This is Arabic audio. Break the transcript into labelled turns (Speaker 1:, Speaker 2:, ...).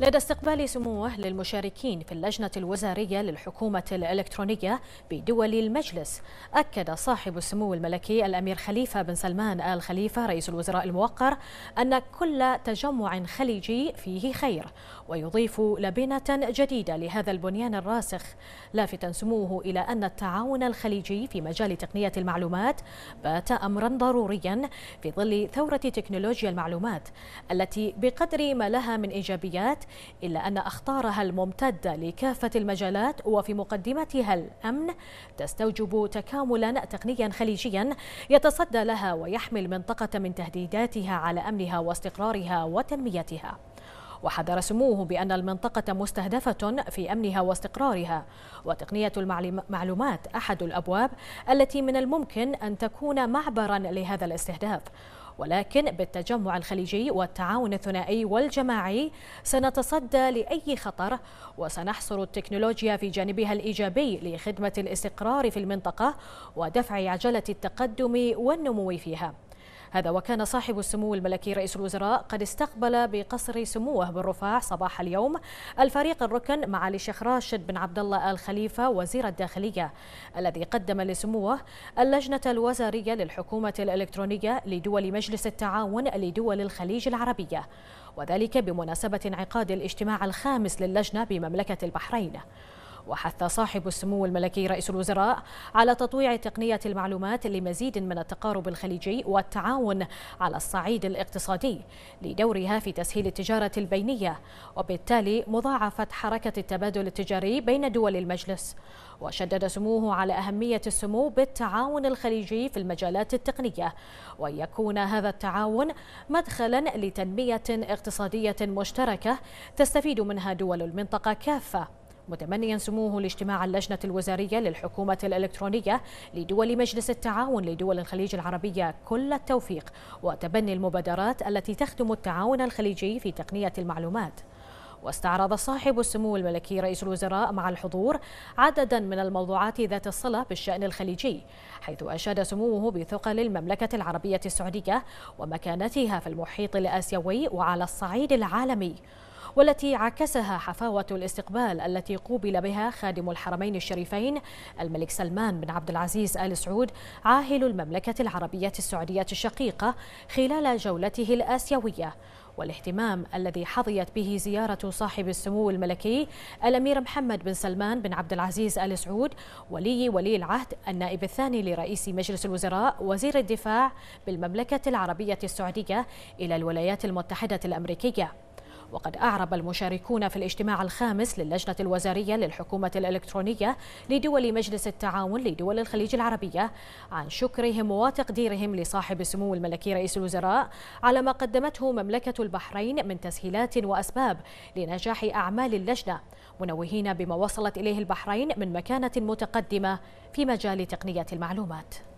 Speaker 1: لدى استقبال سموه للمشاركين في اللجنة الوزارية للحكومة الإلكترونية بدول المجلس أكد صاحب السمو الملكي الأمير خليفة بن سلمان آل خليفة رئيس الوزراء الموقر أن كل تجمع خليجي فيه خير ويضيف لبنة جديدة لهذا البنيان الراسخ لافتا سموه إلى أن التعاون الخليجي في مجال تقنية المعلومات بات أمرا ضروريا في ظل ثورة تكنولوجيا المعلومات التي بقدر ما لها من إيجابيات إلا أن أخطارها الممتدة لكافة المجالات وفي مقدمتها الأمن تستوجب تكاملا تقنيا خليجيا يتصدى لها ويحمي المنطقة من تهديداتها على أمنها واستقرارها وتنميتها وحذر سموه بأن المنطقة مستهدفة في أمنها واستقرارها وتقنية المعلومات أحد الأبواب التي من الممكن أن تكون معبرا لهذا الاستهداف ولكن بالتجمع الخليجي والتعاون الثنائي والجماعي سنتصدى لأي خطر وسنحصر التكنولوجيا في جانبها الإيجابي لخدمة الاستقرار في المنطقة ودفع عجلة التقدم والنمو فيها هذا وكان صاحب السمو الملكي رئيس الوزراء قد استقبل بقصر سموه بالرفاع صباح اليوم الفريق الركن معالي الشيخ راشد بن عبد الله آل خليفة وزير الداخلية الذي قدم لسموه اللجنة الوزارية للحكومة الإلكترونية لدول مجلس التعاون لدول الخليج العربية وذلك بمناسبة انعقاد الاجتماع الخامس للجنة بمملكة البحرين وحث صاحب السمو الملكي رئيس الوزراء على تطويع تقنية المعلومات لمزيد من التقارب الخليجي والتعاون على الصعيد الاقتصادي لدورها في تسهيل التجارة البينية وبالتالي مضاعفة حركة التبادل التجاري بين دول المجلس وشدد سموه على أهمية السمو بالتعاون الخليجي في المجالات التقنية وأن يكون هذا التعاون مدخلا لتنمية اقتصادية مشتركة تستفيد منها دول المنطقة كافة متمنيا سموه لاجتماع اللجنة الوزارية للحكومة الإلكترونية لدول مجلس التعاون لدول الخليج العربية كل التوفيق وتبني المبادرات التي تخدم التعاون الخليجي في تقنية المعلومات واستعرض صاحب السمو الملكي رئيس الوزراء مع الحضور عددا من الموضوعات ذات الصلة بالشأن الخليجي حيث أشاد سموه بثقل المملكة العربية السعودية ومكانتها في المحيط الآسيوي وعلى الصعيد العالمي والتي عكسها حفاوة الاستقبال التي قوبل بها خادم الحرمين الشريفين الملك سلمان بن عبد العزيز آل سعود عاهل المملكة العربية السعودية الشقيقة خلال جولته الآسيوية والاهتمام الذي حظيت به زيارة صاحب السمو الملكي الأمير محمد بن سلمان بن عبد العزيز آل سعود ولي ولي العهد النائب الثاني لرئيس مجلس الوزراء وزير الدفاع بالمملكة العربية السعودية إلى الولايات المتحدة الأمريكية وقد أعرب المشاركون في الاجتماع الخامس للجنة الوزارية للحكومة الإلكترونية لدول مجلس التعاون لدول الخليج العربية عن شكرهم وتقديرهم لصاحب سمو الملكي رئيس الوزراء على ما قدمته مملكة البحرين من تسهيلات وأسباب لنجاح أعمال اللجنة منوهين بما وصلت إليه البحرين من مكانة متقدمة في مجال تقنية المعلومات